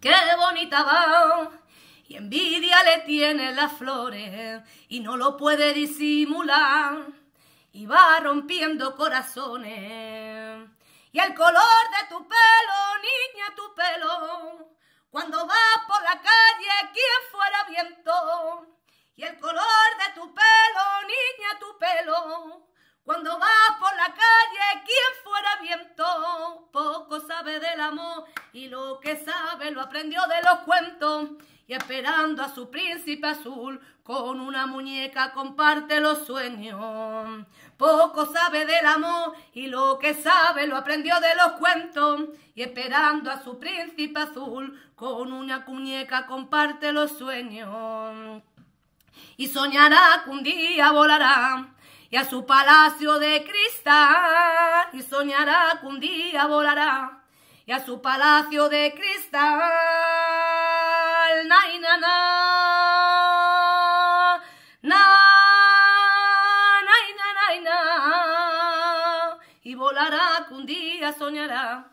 qué bonita va. Y envidia le tiene las flores y no lo puede disimular. Y va rompiendo corazones. Y el color de tu pelo, niña, tu pelo. Cuando vas por la calle, quien fuera viento. Y el color de tu pelo, niña, tu pelo. Cuando vas por la calle, quien fuera viento, poco sabe del amor y lo que sabe lo aprendió de los cuentos. Y esperando a su príncipe azul, con una muñeca comparte los sueños. Poco sabe del amor y lo que sabe lo aprendió de los cuentos. Y esperando a su príncipe azul, con una muñeca comparte los sueños. Y soñará que un día volará y a su palacio de cristal. Y soñará que un día volará y a su palacio de cristal. Na, na, na. Na, Y volará que un día soñará.